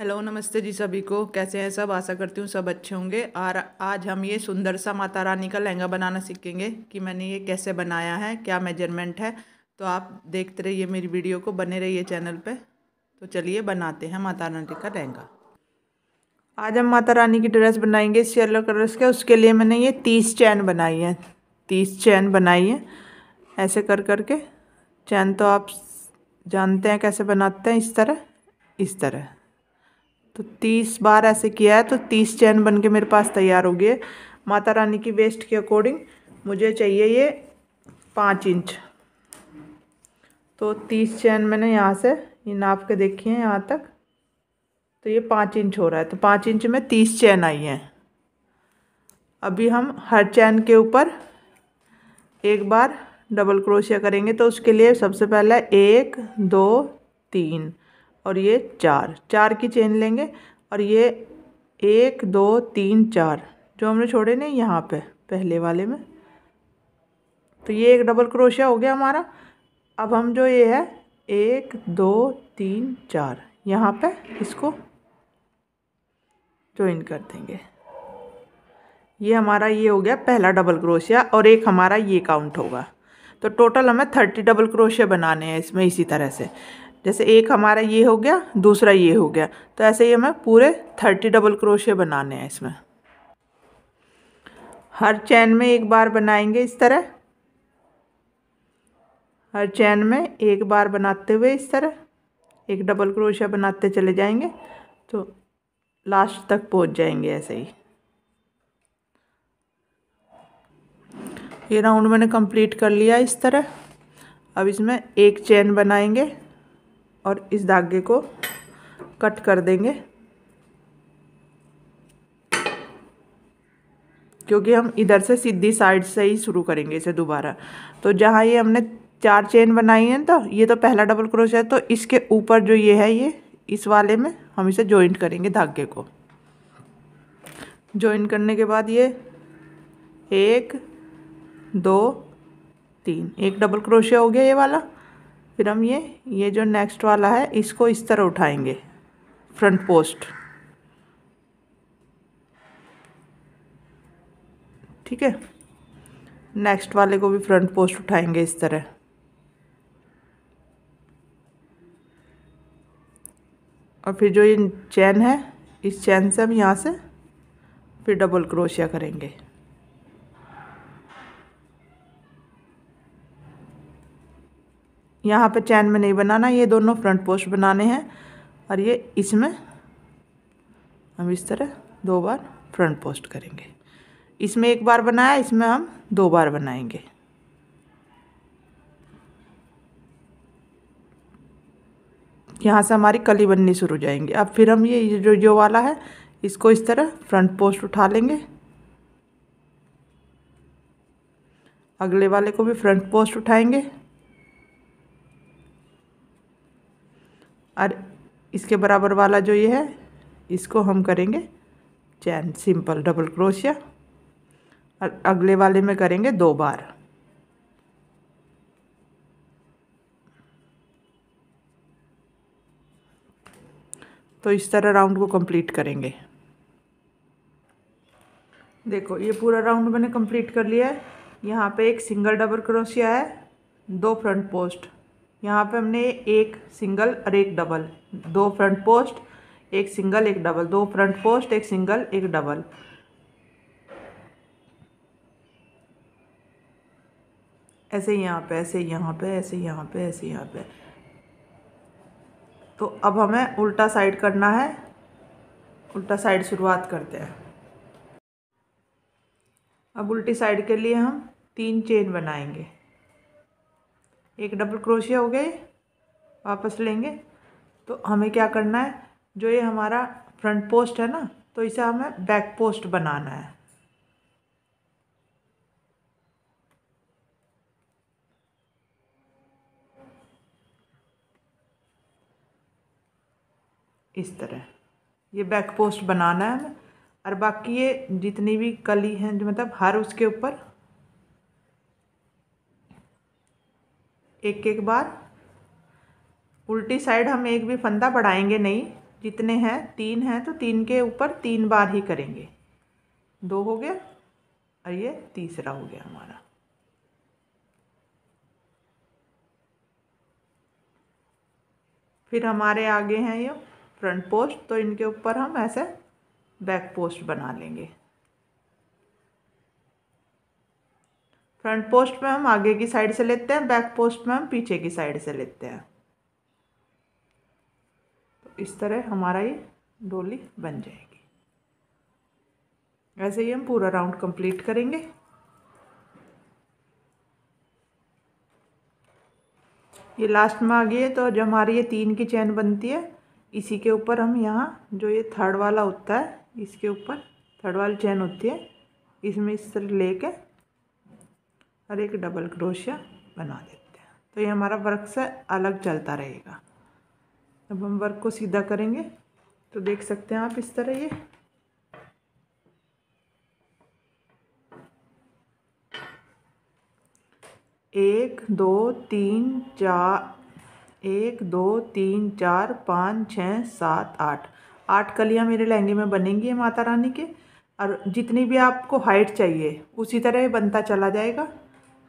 hello नमस्ते जी सभी को कैसे हैं सब आशा करती हूँ सब अच्छे होंगे और आज हम ये सुंदर सा माता रानी का लहंगा बनाना सीखेंगे कि मैंने ये कैसे बनाया है क्या मेजरमेंट है तो आप देखते रहिए मेरी वीडियो को बने रहिए चैनल पे तो चलिए बनाते हैं माता रानी का लहंगा आज हम माता रानी की ड्रेस बनाएंगे इस येलो कलर के उसके लिए मैंने ये तीस चैन बनाई है तीस चैन बनाई है ऐसे कर कर के चैन तो आप जानते हैं कैसे बनाते हैं इस तरह इस तरह तो तीस बार ऐसे किया है तो तीस चैन बन के मेरे पास तैयार हो गए माता रानी की वेस्ट के अकॉर्डिंग मुझे चाहिए ये पाँच इंच तो तीस चैन मैंने यहाँ से ये नाप के देखी है यहाँ तक तो ये पाँच इंच हो रहा है तो पाँच इंच में तीस चैन आई हैं अभी हम हर चैन के ऊपर एक बार डबल क्रोशिया करेंगे तो उसके लिए सबसे पहले एक दो तीन और ये चार चार की चेन लेंगे और ये एक दो तीन चार जो हमने छोड़े नहीं यहाँ पे पहले वाले में तो ये एक डबल क्रोशिया हो गया हमारा अब हम जो ये है एक दो तीन चार यहाँ पे इसको ज्वाइन कर देंगे ये हमारा ये हो गया पहला डबल क्रोशिया और एक हमारा ये काउंट होगा तो टोटल हमें थर्टी डबल क्रोशिया बनाने हैं इसमें इसी तरह से जैसे एक हमारा ये हो गया दूसरा ये हो गया तो ऐसे ही हमें पूरे थर्टी डबल क्रोशे बनाने हैं इसमें हर चैन में एक बार बनाएंगे इस तरह हर चैन में एक बार बनाते हुए इस तरह एक डबल क्रोशिया बनाते चले जाएंगे तो लास्ट तक पहुंच जाएंगे ऐसे ही ये राउंड मैंने कंप्लीट कर लिया इस तरह अब इसमें एक चैन बनाएंगे और इस धागे को कट कर देंगे क्योंकि हम इधर से सीधी साइड से ही शुरू करेंगे इसे दोबारा तो जहाँ ये हमने चार चेन बनाई है तो ये तो पहला डबल है तो इसके ऊपर जो ये है ये इस वाले में हम इसे जॉइंट करेंगे धागे को जॉइंट करने के बाद ये एक दो तीन एक डबल क्रोशिया हो गया ये वाला फिर हम ये ये जो नेक्स्ट वाला है इसको इस तरह उठाएंगे फ्रंट पोस्ट ठीक है नेक्स्ट वाले को भी फ्रंट पोस्ट उठाएंगे इस तरह और फिर जो ये चैन है इस चैन से हम यहाँ से फिर डबल क्रोशिया करेंगे यहाँ पे चैन में नहीं बनाना ये दोनों फ्रंट पोस्ट बनाने हैं और ये इसमें हम इस तरह दो बार फ्रंट पोस्ट करेंगे इसमें एक बार बनाया इसमें हम दो बार बनाएंगे यहाँ से हमारी कली बननी शुरू हो जाएंगी अब फिर हम ये जो जो वाला है इसको इस तरह फ्रंट पोस्ट उठा लेंगे अगले वाले को भी फ्रंट पोस्ट उठाएंगे और इसके बराबर वाला जो ये है इसको हम करेंगे चैन सिंपल डबल क्रोशिया और अगले वाले में करेंगे दो बार तो इस तरह राउंड को कंप्लीट करेंगे देखो ये पूरा राउंड मैंने कंप्लीट कर लिया है यहाँ पे एक सिंगल डबल क्रोशिया है दो फ्रंट पोस्ट यहाँ पे हमने एक सिंगल और एक डबल दो फ्रंट पोस्ट एक सिंगल एक डबल दो फ्रंट पोस्ट एक सिंगल एक डबल ऐसे यहाँ पे ऐसे यहाँ पे ऐसे यहाँ पे ऐसे यहाँ पे तो अब हमें उल्टा साइड करना है उल्टा साइड शुरुआत करते हैं अब उल्टी साइड के लिए हम तीन चेन बनाएंगे एक डबल क्रोशिया हो गए वापस लेंगे तो हमें क्या करना है जो ये हमारा फ्रंट पोस्ट है ना तो इसे हमें बैक पोस्ट बनाना है इस तरह ये बैक पोस्ट बनाना है हमें और बाकी ये जितनी भी कली हैं जो मतलब हर उसके ऊपर एक एक बार उल्टी साइड हम एक भी फंदा बढ़ाएंगे नहीं जितने हैं तीन हैं तो तीन के ऊपर तीन बार ही करेंगे दो हो गया और ये तीसरा हो गया हमारा फिर हमारे आगे हैं ये फ्रंट पोस्ट तो इनके ऊपर हम ऐसे बैक पोस्ट बना लेंगे फ्रंट पोस्ट में हम आगे की साइड से लेते हैं बैक पोस्ट में हम पीछे की साइड से लेते हैं तो इस तरह हमारा ये डोली बन जाएगी ऐसे ही हम पूरा राउंड कंप्लीट करेंगे ये लास्ट में आ गई है तो जो हमारी ये तीन की चैन बनती है इसी के ऊपर हम यहाँ जो ये थर्ड वाला होता है इसके ऊपर थर्ड वाली चैन होती है इसमें इस तरह लेके और एक डबल क्रोशिया बना देते हैं तो ये हमारा वर्क से अलग चलता रहेगा अब हम वर्क को सीधा करेंगे तो देख सकते हैं आप इस तरह ये एक दो तीन चार एक दो तीन चार पाँच छः सात आठ आठ कलियाँ मेरे लहंगे में बनेंगी माता रानी के और जितनी भी आपको हाइट चाहिए उसी तरह बनता चला जाएगा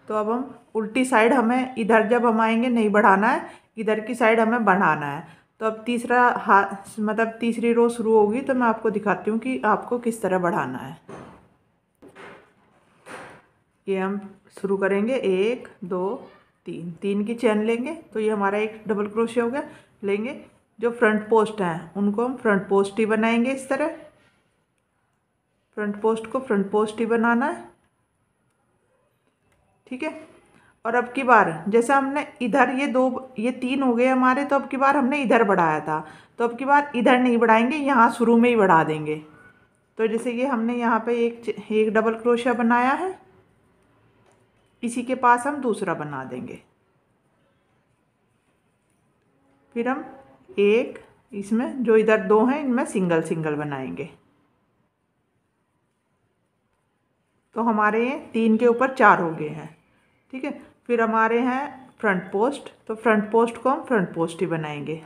तो अब हम उल्टी साइड हमें इधर जब हम आएंगे नहीं बढ़ाना है इधर की साइड हमें बढ़ाना है तो अब तीसरा हाथ मतलब तीसरी रो शुरू होगी तो मैं आपको दिखाती हूँ कि आपको किस तरह बढ़ाना है ये हम शुरू करेंगे एक दो तीन तीन की चैन लेंगे तो ये हमारा एक डबल क्रोशिया हो गया लेंगे जो फ्रंट पोस्ट हैं उनको हम फ्रंट पोस्ट ही बनाएंगे इस तरह फ्रंट पोस्ट को फ्रंट पोस्ट ही बनाना है ठीक है और अब की बार जैसे हमने इधर ये दो ये तीन हो गए हमारे तो अब की बार हमने इधर बढ़ाया था तो अब की बार इधर नहीं बढ़ाएंगे यहाँ शुरू में ही बढ़ा देंगे तो जैसे ये हमने यहाँ पे एक एक डबल क्रोशिया बनाया है इसी के पास हम दूसरा बना देंगे फिर हम एक इसमें जो इधर दो हैं इनमें सिंगल सिंगल बनाएंगे तो हमारे ये तीन के ऊपर चार हो गए हैं ठीक है फिर हमारे हैं फ्रंट पोस्ट तो फ्रंट पोस्ट को हम फ्रंट पोस्ट ही बनाएंगे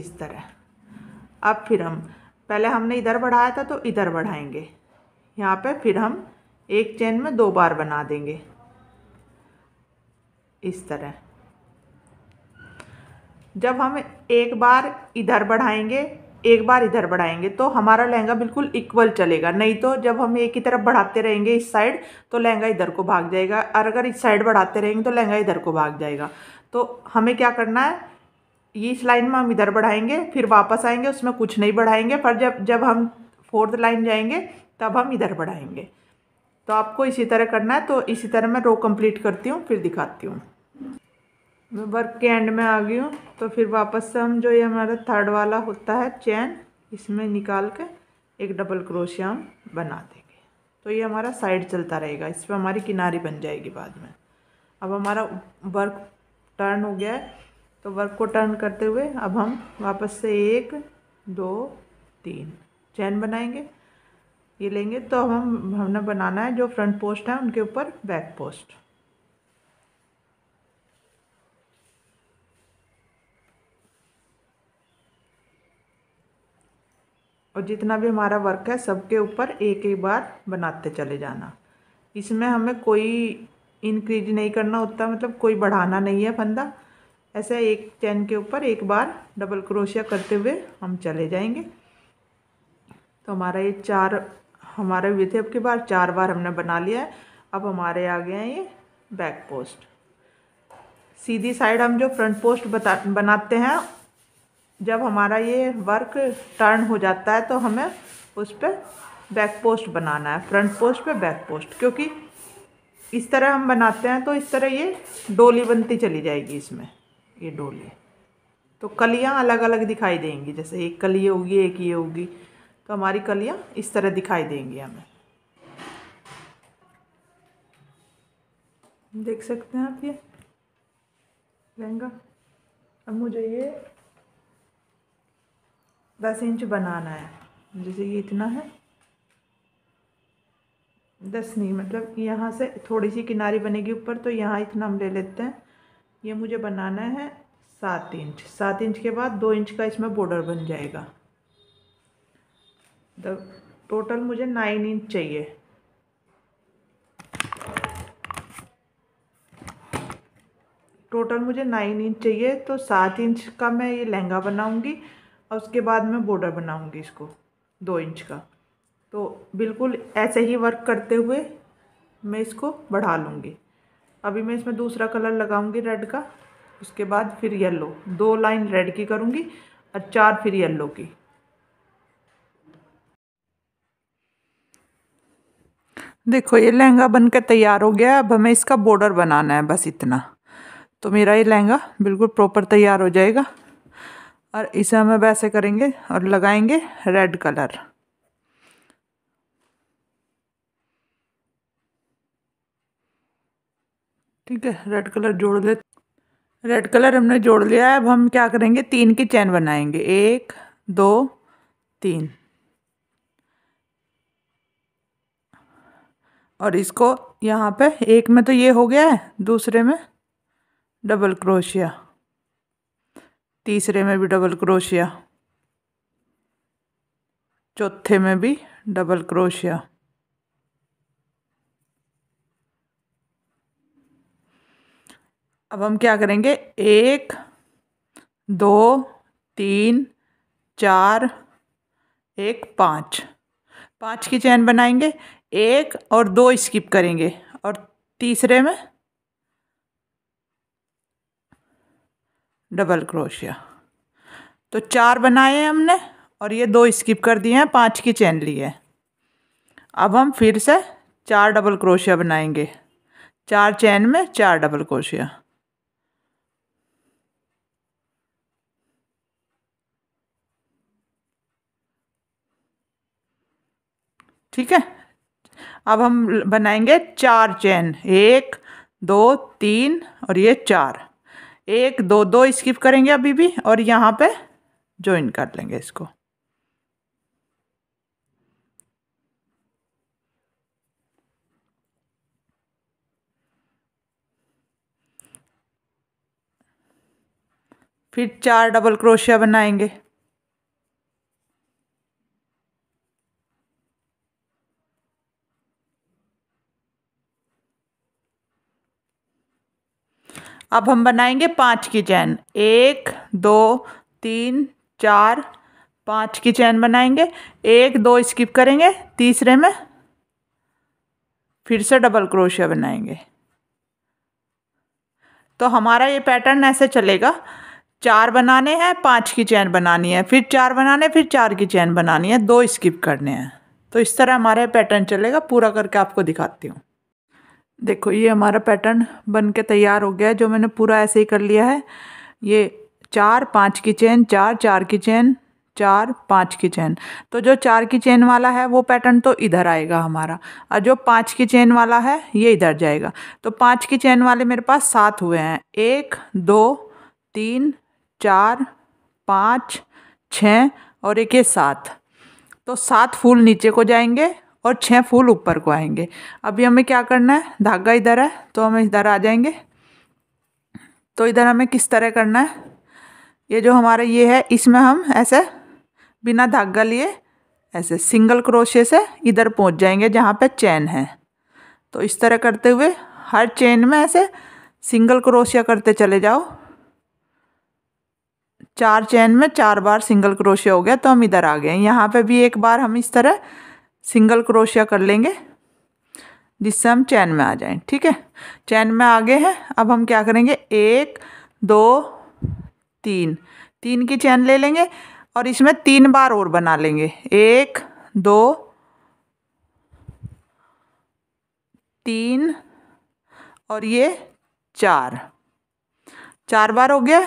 इस तरह अब फिर हम पहले हमने इधर बढ़ाया था तो इधर बढ़ाएंगे यहाँ पे फिर हम एक चेन में दो बार बना देंगे इस तरह जब हम एक बार इधर बढ़ाएंगे एक बार इधर बढ़ाएंगे तो हमारा लहंगा बिल्कुल इक्वल चलेगा नहीं तो जब हम एक ही तरफ बढ़ाते रहेंगे इस साइड तो लहंगा इधर को भाग जाएगा और अगर इस साइड बढ़ाते रहेंगे तो लहंगा इधर को भाग जाएगा तो हमें क्या करना है ये इस लाइन में हम इधर बढ़ाएंगे फिर वापस आएंगे उसमें कुछ नहीं बढ़ाएंगे पर जब जब हम फोर्थ लाइन जाएंगे तब हम इधर बढ़ाएंगे तो आपको इसी तरह करना है तो इसी तरह मैं रो कंप्लीट करती हूँ फिर दिखाती हूँ मैं वर्क के एंड में आ गई हूँ तो फिर वापस से हम जो ये हमारा थर्ड वाला होता है चैन इसमें निकाल के एक डबल क्रोशिया हम बना देंगे तो ये हमारा साइड चलता रहेगा इस पर हमारी किनारी बन जाएगी बाद में अब हमारा वर्क टर्न हो गया है तो वर्क को टर्न करते हुए अब हम वापस से एक दो तीन चैन बनाएंगे ये लेंगे तो हम हमने बनाना है जो फ्रंट पोस्ट है उनके ऊपर बैक पोस्ट और जितना भी हमारा वर्क है सबके ऊपर एक एक बार बनाते चले जाना इसमें हमें कोई इंक्रीज नहीं करना होता मतलब कोई बढ़ाना नहीं है फंदा ऐसे एक चैन के ऊपर एक बार डबल क्रोशिया करते हुए हम चले जाएंगे तो हमारा ये चार हुए थे अब के बार चार बार हमने बना लिया है अब हमारे आ गए हैं ये बैक पोस्ट सीधी साइड हम जो फ्रंट पोस्ट बता बनाते हैं जब हमारा ये वर्क टर्न हो जाता है तो हमें उस पर बैक पोस्ट बनाना है फ्रंट पोस्ट पे बैक पोस्ट क्योंकि इस तरह हम बनाते हैं तो इस तरह ये डोली बनती चली जाएगी इसमें ये डोली तो कलियाँ अलग अलग दिखाई देंगी जैसे एक कली होगी एक ये होगी तो हमारी कलियाँ इस तरह दिखाई देंगी हमें देख सकते हैं आप ये लहंगा अब मुझे ये दस इंच बनाना है जैसे ये इतना है दस नहीं मतलब यहाँ से थोड़ी सी किनारी बनेगी ऊपर तो यहाँ इतना हम ले लेते हैं ये मुझे बनाना है सात इंच सात इंच के बाद दो इंच का इसमें बॉर्डर बन जाएगा टोटल तो मुझे नाइन इंच चाहिए टोटल मुझे नाइन इंच चाहिए तो सात इंच का मैं ये लहंगा बनाऊंगी और उसके बाद मैं बॉर्डर बनाऊंगी इसको दो इंच का तो बिल्कुल ऐसे ही वर्क करते हुए मैं इसको बढ़ा लूँगी अभी मैं इसमें दूसरा कलर लगाऊंगी रेड का उसके बाद फिर येल्लो दो लाइन रेड की करूँगी और चार फिर येल्लो की देखो ये लहंगा बनकर तैयार हो गया अब हमें इसका बॉर्डर बनाना है बस इतना तो मेरा ये लहंगा बिल्कुल प्रॉपर तैयार हो जाएगा और इसे हम वैसे करेंगे और लगाएंगे रेड कलर ठीक है रेड कलर जोड़ ले रेड कलर हमने जोड़ लिया है अब हम क्या करेंगे तीन की चैन बनाएंगे एक दो तीन और इसको यहाँ पे एक में तो ये हो गया है दूसरे में डबल क्रोशिया तीसरे में भी डबल क्रोशिया चौथे में भी डबल क्रोशिया अब हम क्या करेंगे एक दो तीन चार एक पाँच पाँच की चैन बनाएंगे एक और दो स्किप करेंगे और तीसरे में डबल क्रोशिया तो चार बनाए हैं हमने और ये दो स्किप कर दिए हैं पाँच की चैन ली है अब हम फिर से चार डबल क्रोशिया बनाएंगे चार चैन में चार डबल क्रोशिया ठीक है अब हम बनाएंगे चार चैन एक दो तीन और ये चार एक दो दो स्किप करेंगे अभी भी और यहाँ पे ज्वाइन कर लेंगे इसको फिर चार डबल क्रोशिया बनाएंगे अब हम बनाएंगे पाँच की चैन एक दो तीन चार पाँच की चैन बनाएंगे एक दो स्किप करेंगे तीसरे में फिर से डबल क्रोशिया बनाएंगे तो हमारा ये पैटर्न ऐसे चलेगा चार बनाने हैं पाँच की चैन बनानी है फिर चार बनाने फिर चार की चैन बनानी है दो स्किप करने हैं तो इस तरह हमारा पैटर्न चलेगा पूरा करके आपको दिखाती हूँ देखो ये हमारा पैटर्न बन के तैयार हो गया है जो मैंने पूरा ऐसे ही कर लिया है ये चार पाँच की चेन चार चार की चेन चार पाँच की चेन तो जो चार की चेन वाला है वो पैटर्न तो इधर आएगा हमारा और जो पाँच की चेन वाला है ये इधर जाएगा तो पाँच की चेन वाले मेरे पास सात हुए हैं एक दो तीन चार पाँच छः और एक ये सात तो सात फूल नीचे को जाएंगे और छः फूल ऊपर को आएंगे अभी हमें क्या करना है धागा इधर है तो हम इधर आ जाएंगे तो इधर हमें किस तरह करना है ये जो हमारा ये है इसमें हम ऐसे बिना धागा लिए ऐसे सिंगल क्रोशे से इधर पहुंच जाएंगे जहाँ पे चैन है तो इस तरह करते हुए हर चैन में ऐसे सिंगल क्रोशिया करते चले जाओ चार चैन में चार बार सिंगल क्रोशिया हो गया तो हम इधर आ गए यहाँ पे भी एक बार हम इस तरह सिंगल क्रोशिया कर लेंगे जिससे हम चैन में आ जाएं ठीक है चैन में आगे हैं अब हम क्या करेंगे एक दो तीन तीन की चैन ले लेंगे और इसमें तीन बार और बना लेंगे एक दो तीन और ये चार चार बार हो गया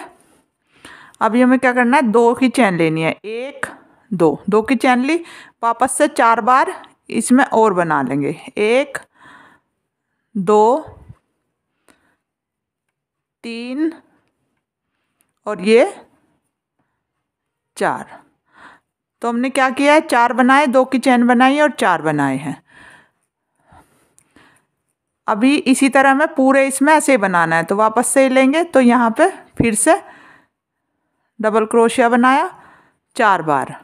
अभी हमें क्या करना है दो की चैन लेनी है एक दो दो की चैन ली वापस से चार बार इसमें और बना लेंगे एक दो तीन और ये चार तो हमने क्या किया है चार बनाए दो की चैन बनाई है और चार बनाए हैं अभी इसी तरह हमें पूरे इसमें ऐसे ही बनाना है तो वापस से ही लेंगे तो यहाँ पे फिर से डबल क्रोशिया बनाया चार बार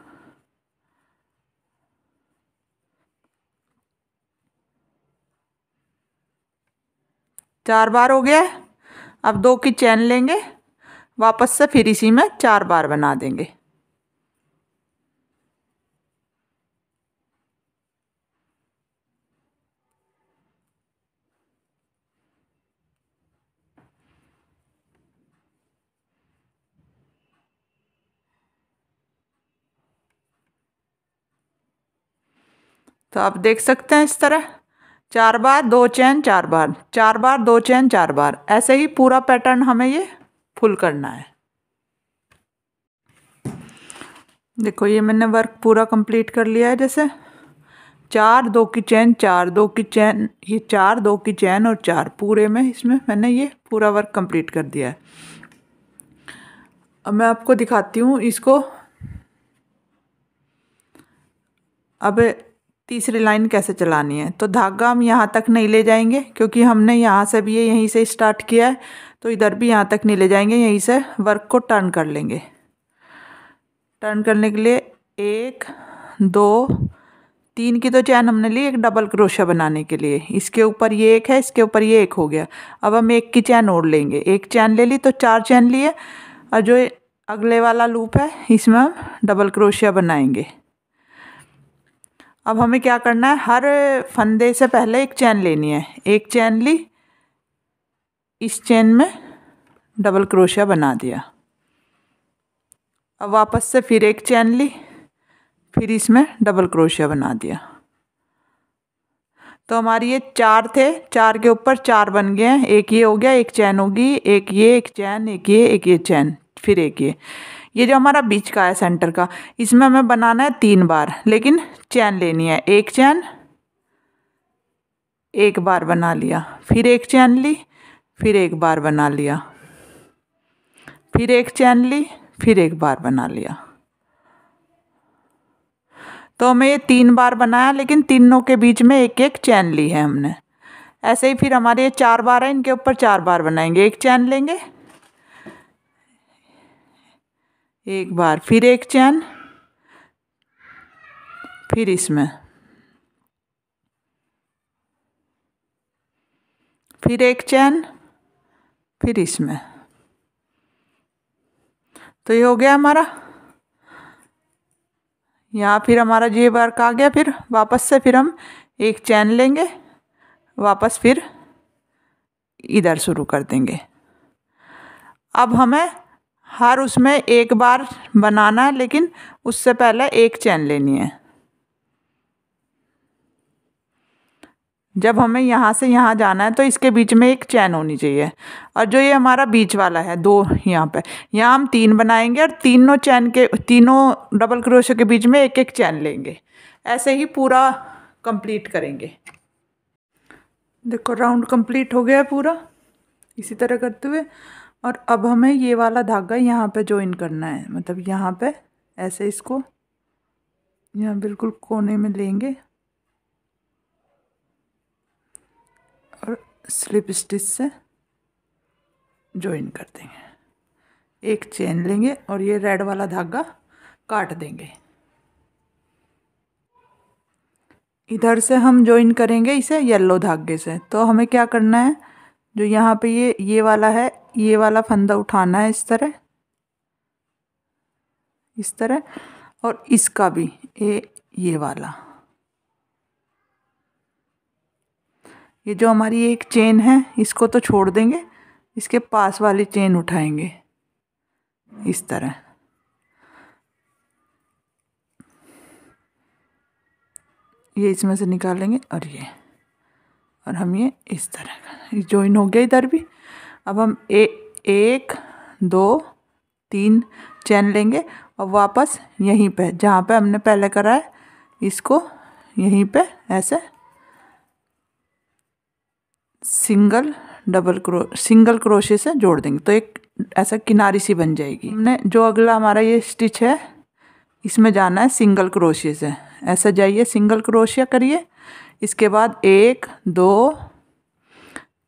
चार बार हो गया है अब दो की चैन लेंगे वापस से फिर इसी में चार बार बना देंगे तो आप देख सकते हैं इस तरह चार बार दो चैन चार बार चार बार दो चैन चार बार ऐसे ही पूरा पैटर्न हमें ये फुल करना है देखो ये मैंने वर्क पूरा कंप्लीट कर लिया है जैसे चार दो की चैन चार दो की चैन ये चार दो की चैन और चार पूरे में इसमें मैंने ये पूरा वर्क कंप्लीट कर दिया है अब मैं आपको दिखाती हूँ इसको अब तीसरी लाइन कैसे चलानी है तो धागा हम यहाँ तक नहीं ले जाएंगे क्योंकि हमने यहाँ से भी ये यहीं से स्टार्ट किया है तो इधर भी यहाँ तक नहीं ले जाएंगे यहीं से वर्क को टर्न कर लेंगे टर्न करने के लिए एक दो तीन की तो चैन हमने ली एक डबल क्रोशिया बनाने के लिए इसके ऊपर ये एक है इसके ऊपर ये एक हो गया अब हम एक की चैन ओढ़ लेंगे एक चैन ले ली तो चार चैन लिए और जो अगले वाला लूप है इसमें हम डबल क्रोशिया बनाएंगे अब हमें क्या करना है हर फंदे से पहले एक चैन लेनी है एक चैन ली इस चैन में डबल क्रोशिया बना दिया अब वापस से फिर एक चैन ली फिर इसमें डबल क्रोशिया बना दिया तो हमारी ये चार थे चार के ऊपर चार बन गए हैं एक ये हो गया एक चैन होगी एक ये एक चैन एक ये एक ये चैन फिर एक ये ये जो हमारा बीच का है सेंटर का इसमें हमें बनाना है तीन बार लेकिन चैन लेनी है एक चैन एक बार बना लिया फिर एक चैन ली फिर एक बार बना लिया फिर एक चैन ली फिर एक बार बना लिया तो हमें ये तीन बार बनाया लेकिन तीनों के बीच में एक एक चैन ली है हमने ऐसे ही फिर हमारे ये चार बार है इनके ऊपर चार बार बनाएंगे एक चैन लेंगे एक बार फिर एक चैन फिर इसमें फिर एक चैन फिर इसमें तो ये हो गया हमारा यहाँ फिर हमारा जे वर्क आ गया फिर वापस से फिर हम एक चैन लेंगे वापस फिर इधर शुरू कर देंगे अब हमें हर उसमें एक बार बनाना है लेकिन उससे पहले एक चैन लेनी है जब हमें यहाँ से यहाँ जाना है तो इसके बीच में एक चैन होनी चाहिए और जो ये हमारा बीच वाला है दो यहाँ पे यहाँ हम तीन बनाएंगे और तीनों चैन के तीनों डबल क्रोश के बीच में एक एक चैन लेंगे ऐसे ही पूरा कंप्लीट करेंगे देखो राउंड कंप्लीट हो गया है पूरा इसी तरह करते हुए और अब हमें ये वाला धागा यहाँ पे ज्वाइन करना है मतलब यहाँ पे ऐसे इसको यहाँ बिल्कुल कोने में लेंगे और स्लिप स्टिच से जॉइन कर देंगे एक चेन लेंगे और ये रेड वाला धागा काट देंगे इधर से हम ज्वाइन करेंगे इसे येलो धागे से तो हमें क्या करना है जो यहाँ पे ये ये वाला है ये वाला फंदा उठाना है इस तरह इस तरह और इसका भी ये ये वाला ये जो हमारी एक चेन है इसको तो छोड़ देंगे इसके पास वाली चेन उठाएंगे इस तरह ये इसमें से निकालेंगे और ये और हम ये इस तरह का ज्वाइन हो गया इधर भी अब हम ए एक दो तीन चैन लेंगे और वापस यहीं पे जहाँ पे हमने पहले करा है इसको यहीं पे ऐसे single double crochet single crochet से जोड़ देंगे तो एक ऐसा किनारी सी बन जाएगी हमने जो अगला हमारा ये स्टिच है इसमें जाना है सिंगल क्रोशिया से ऐसा जाइए सिंगल क्रोशिया करिए इसके बाद एक दो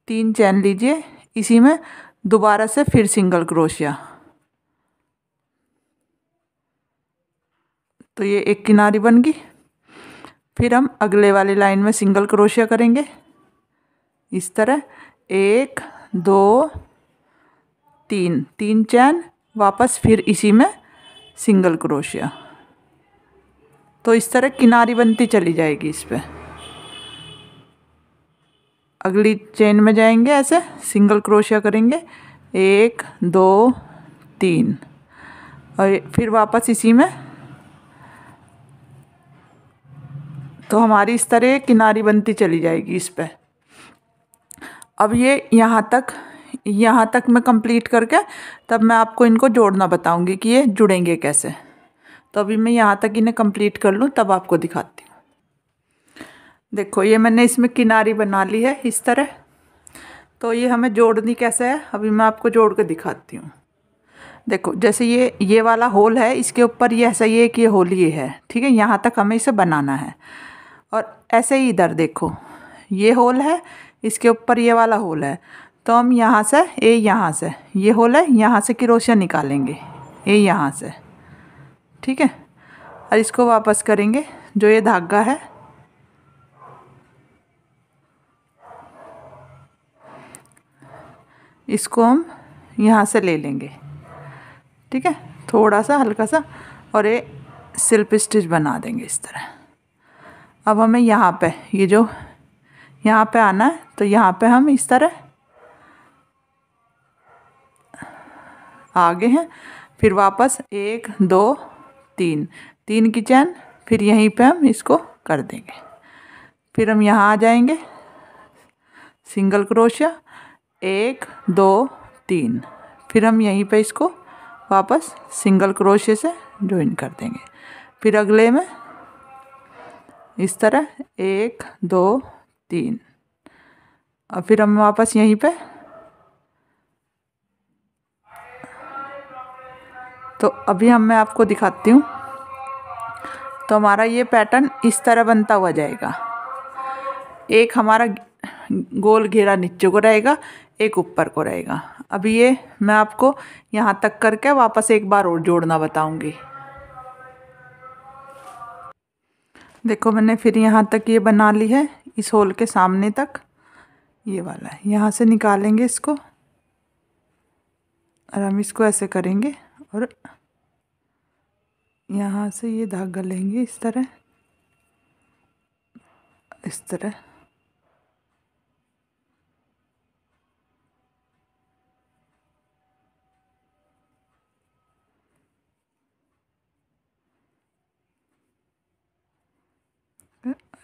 तीन चैन लीजिए इसी में दोबारा से फिर सिंगल क्रोशिया तो ये एक किनारी बन गई फिर हम अगले वाली लाइन में सिंगल क्रोशिया करेंगे इस तरह एक दो तीन तीन चैन वापस फिर इसी में सिंगल क्रोशिया तो इस तरह किनारी बनती चली जाएगी इस पर अगली चेन में जाएंगे ऐसे सिंगल क्रोशिया करेंगे एक दो तीन और फिर वापस इसी में तो हमारी इस तरह किनारी बनती चली जाएगी इस पर अब ये यहाँ तक यहाँ तक मैं कंप्लीट करके तब मैं आपको इनको जोड़ना बताऊंगी कि ये जुड़ेंगे कैसे तो अभी मैं यहाँ तक इन्हें कंप्लीट कर लूँ तब आपको दिखाती हूँ देखो ये मैंने इसमें किनारी बना ली है इस तरह तो ये हमें जोड़नी कैसे है अभी मैं आपको जोड़ कर दिखाती हूँ देखो जैसे ये ये वाला होल है इसके ऊपर ये ऐसा ये कि ये होल ये है ठीक है यहाँ तक हमें इसे बनाना है और ऐसे ही इधर देखो ये होल है इसके ऊपर ये वाला होल है तो हम यहाँ से ए यहाँ से ये होल है यहाँ से क्रोशिया निकालेंगे ए यहाँ से ठीक है और इसको वापस करेंगे जो ये धागा है इसको हम यहाँ से ले लेंगे ठीक है थोड़ा सा हल्का सा और ये सिल्प स्टिच बना देंगे इस तरह अब हमें यहाँ पे ये जो यहाँ पे आना है तो यहाँ पे हम इस तरह आगे हैं फिर वापस एक दो तीन तीन की चैन फिर यहीं पे हम इसको कर देंगे फिर हम यहाँ आ जाएंगे सिंगल क्रोशिया एक दो तीन फिर हम यहीं पे इसको वापस सिंगल क्रोशे से ज्वाइन कर देंगे फिर अगले में इस तरह एक दो तीन और फिर हम वापस यहीं पे तो अभी हम मैं आपको दिखाती हूँ तो हमारा ये पैटर्न इस तरह बनता हुआ जाएगा एक हमारा गोल घेरा नीचे को रहेगा एक ऊपर को रहेगा अभी ये मैं आपको यहाँ तक करके वापस एक बार और जोड़ना बताऊँगी देखो मैंने फिर यहाँ तक ये बना ली है इस होल के सामने तक ये वाला है यहाँ से निकालेंगे इसको और हम इसको ऐसे करेंगे और यहाँ से ये धागा लेंगे इस तरह इस तरह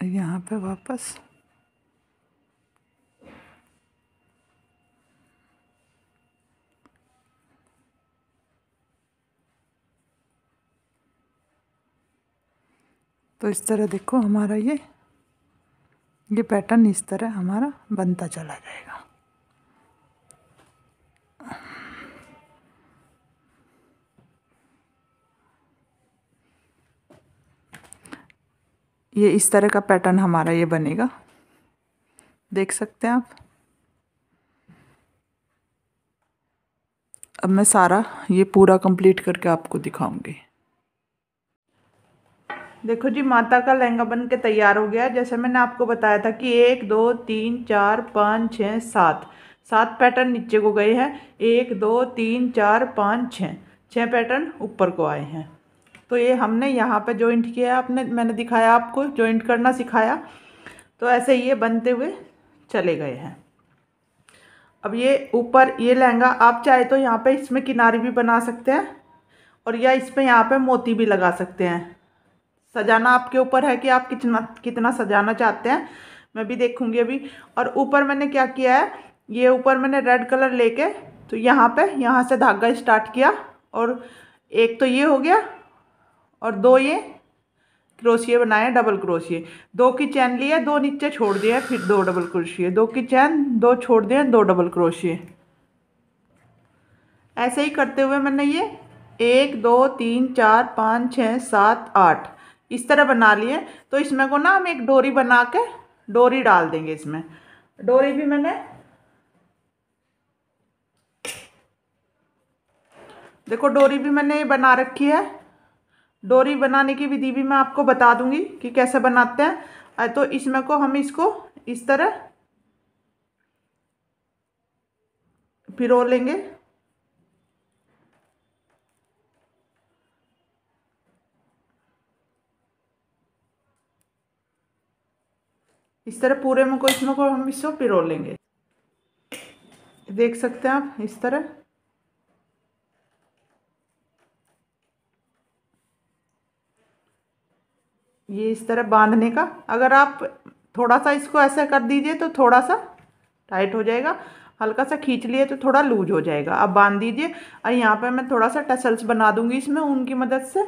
यहाँ पे वापस तो इस तरह देखो हमारा ये ये पैटर्न इस तरह हमारा बनता चला जाएगा ये इस तरह का पैटर्न हमारा ये बनेगा देख सकते हैं आप अब मैं सारा ये पूरा कंप्लीट करके आपको दिखाऊंगी देखो जी माता का लहंगा बन के तैयार हो गया जैसे मैंने आपको बताया था कि एक दो तीन चार पाँच छः सात सात पैटर्न नीचे को गए हैं एक दो तीन चार पाँच छः छः पैटर्न ऊपर को आए हैं तो ये हमने यहाँ पे जॉइंट किया आपने मैंने दिखाया आपको जॉइंट करना सिखाया तो ऐसे ये बनते हुए चले गए हैं अब ये ऊपर ये लहंगा आप चाहे तो यहाँ पे इसमें किनारी भी बना सकते हैं और या इसमें यहाँ पे मोती भी लगा सकते हैं सजाना आपके ऊपर है कि आप कितना कितना सजाना चाहते हैं मैं भी देखूँगी अभी और ऊपर मैंने क्या किया है ये ऊपर मैंने रेड कलर लेके तो यहाँ पे यहाँ से धागा स्टार्ट किया और एक तो ये हो गया और दो ये क्रोशिए बनाए डबल क्रोशिए दो की चैन लिया दो नीचे छोड़ दिया फिर दो डबल क्रोशिए दो की चैन दो छोड़ दिया दो डबल क्रोशिए ऐसे ही करते हुए मैंने ये एक दो तीन चार पाँच छः सात आठ इस तरह बना लिए तो इसमें को ना हम एक डोरी बना के डोरी डाल देंगे इसमें डोरी भी मैंने देखो डोरी भी मैंने ये बना रखी है डोरी बनाने की विधि भी मैं आपको बता दूंगी कि कैसे बनाते हैं तो इसमें को हम इसको इस तरह पिरो लेंगे इस तरह पूरे में को इसमें को हम इसको पिरो लेंगे देख सकते हैं आप इस तरह ये इस तरह बांधने का अगर आप थोड़ा सा इसको ऐसा कर दीजिए तो थोड़ा सा टाइट हो जाएगा हल्का सा खींच लिए तो थोड़ा लूज हो जाएगा अब बांध दीजिए और यहाँ पे मैं थोड़ा सा टसल्स बना दूंगी इसमें ऊन की मदद से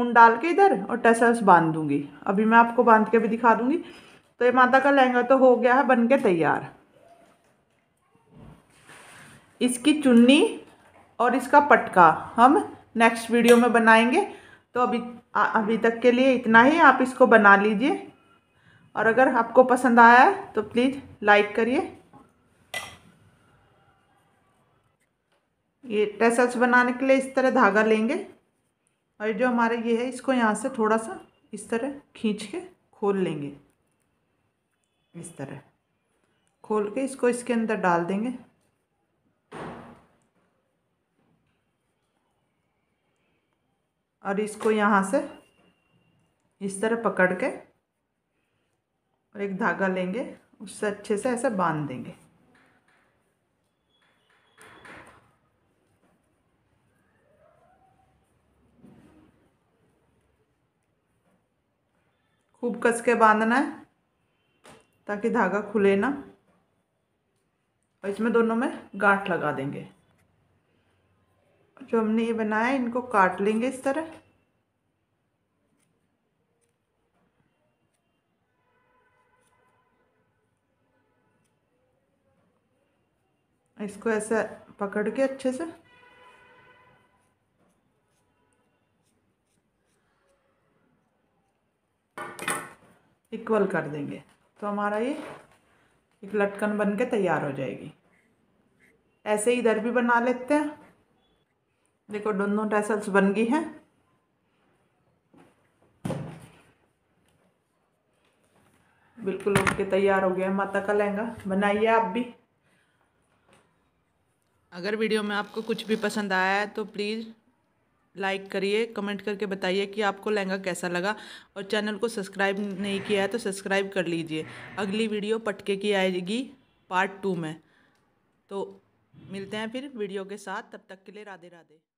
ऊन डाल के इधर और टसल्स बांध दूंगी अभी मैं आपको बांध के भी दिखा दूंगी तो ये माता का लहंगा तो हो गया है बन के तैयार इसकी चुन्नी और इसका पटका हम नेक्स्ट वीडियो में बनाएंगे तो अभी अभी तक के लिए इतना ही आप इसको बना लीजिए और अगर आपको पसंद आया है तो प्लीज़ लाइक करिए ये टेसल्स बनाने के लिए इस तरह धागा लेंगे और जो हमारे ये है इसको यहाँ से थोड़ा सा इस तरह खींच के खोल लेंगे इस तरह खोल के इसको इसके अंदर डाल देंगे और इसको यहाँ से इस तरह पकड़ के और एक धागा लेंगे उससे अच्छे से ऐसे बांध देंगे खूब कस के बांधना है ताकि धागा खुले ना और इसमें दोनों में गांठ लगा देंगे जो हमने ये बनाया इनको काट लेंगे इस तरह इसको ऐसा पकड़ के अच्छे से इक्वल कर देंगे तो हमारा ये एक लटकन बन के तैयार हो जाएगी ऐसे इधर भी बना लेते हैं देखो दोनों टैसल्स बन गई हैं बिल्कुल उठ के तैयार हो गया है माता का लहंगा बनाइए आप भी अगर वीडियो में आपको कुछ भी पसंद आया है तो प्लीज़ लाइक करिए कमेंट करके बताइए कि आपको लहंगा कैसा लगा और चैनल को सब्सक्राइब नहीं किया है तो सब्सक्राइब कर लीजिए अगली वीडियो पटके की आएगी पार्ट टू में तो मिलते हैं फिर वीडियो के साथ तब तक के लिए राधे राधे